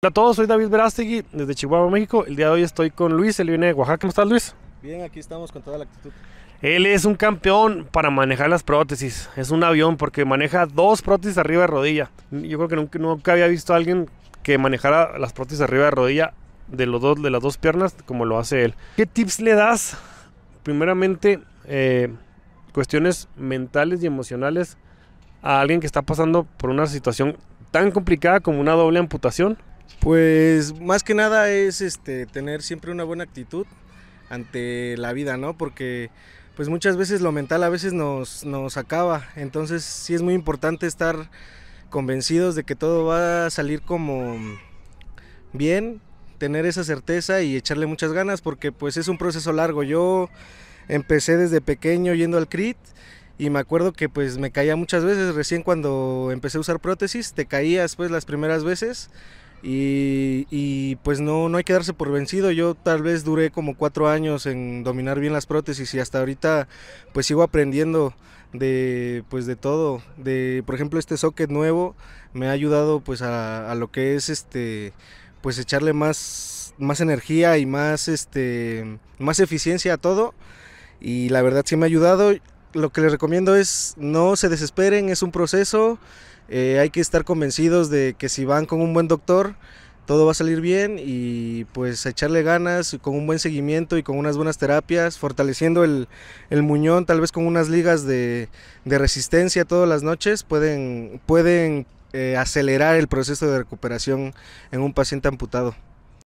Hola a todos, soy David Verástegui desde Chihuahua, México. El día de hoy estoy con Luis, él viene de Oaxaca. ¿Cómo estás, Luis? Bien, aquí estamos con toda la actitud. Él es un campeón para manejar las prótesis. Es un avión porque maneja dos prótesis arriba de rodilla. Yo creo que nunca, había visto a alguien que manejara las prótesis arriba de rodilla de, los dos, de las dos piernas como lo hace él. ¿Qué tips le das? Primeramente, eh, cuestiones mentales y emocionales a alguien que está pasando por una situación tan complicada como una doble amputación pues más que nada es este tener siempre una buena actitud ante la vida, ¿no? Porque pues muchas veces lo mental a veces nos, acaba. Entonces sí es muy importante estar convencidos de que todo va a salir como bien, tener esa certeza y echarle muchas ganas porque pues es un proceso largo. Yo empecé desde pequeño yendo al CRIT y me acuerdo que pues me caía muchas veces, recién cuando empecé a usar prótesis, te caías pues las primeras veces y, pues no, no hay que darse por vencido. Yo tal vez duré como cuatro años en dominar bien las prótesis y hasta ahorita pues sigo aprendiendo de pues de todo. De, por ejemplo, este socket nuevo me ha ayudado pues a, lo que es este pues echarle más, más energía y más este más eficiencia a todo. Y la verdad sí me ha ayudado. Lo que les recomiendo es no se desesperen, es un proceso eh, hay que estar convencidos de que si van con un buen doctor, todo va a salir bien y pues echarle ganas con un buen seguimiento y con unas buenas terapias, fortaleciendo el, muñón, tal vez con unas ligas de, resistencia todas las noches, pueden, pueden eh, acelerar el proceso de recuperación en un paciente amputado.